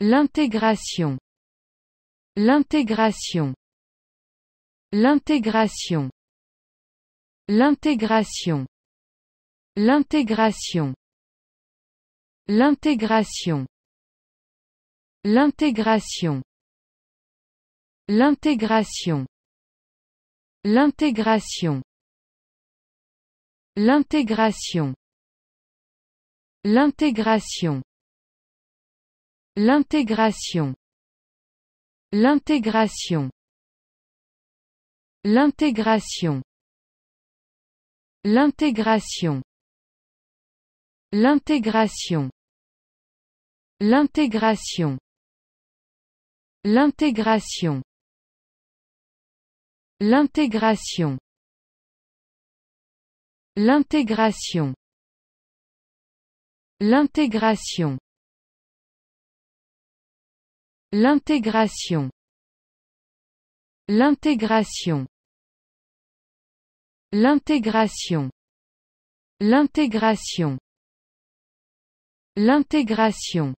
L'intégration. L'intégration. L'intégration. L'intégration. L'intégration. L'intégration. L'intégration. L'intégration. L'intégration. L'intégration. L'intégration. L'intégration. L'intégration. L'intégration. L'intégration. L'intégration. L'intégration. L'intégration. L'intégration. L'intégration. L'intégration. L'intégration. L'intégration. L'intégration. L'intégration. L'intégration.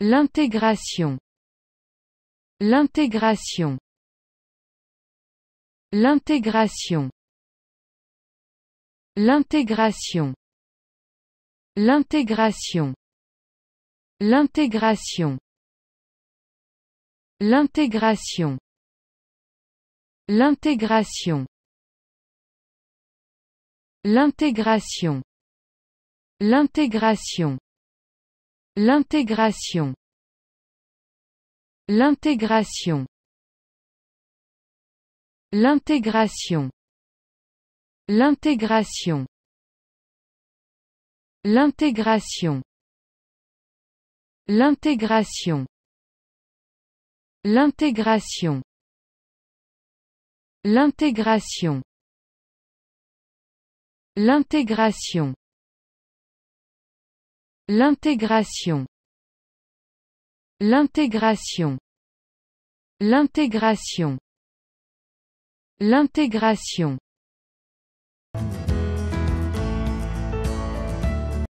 L'intégration. L'intégration. L'intégration. L'intégration. L'intégration. L'intégration. L'intégration. L'intégration. L'intégration. L'intégration. L'intégration. L'intégration. L'intégration. L'intégration. L'intégration. L'intégration. L'intégration. L'intégration. L'intégration. L'intégration. L'intégration. L'intégration. L'intégration.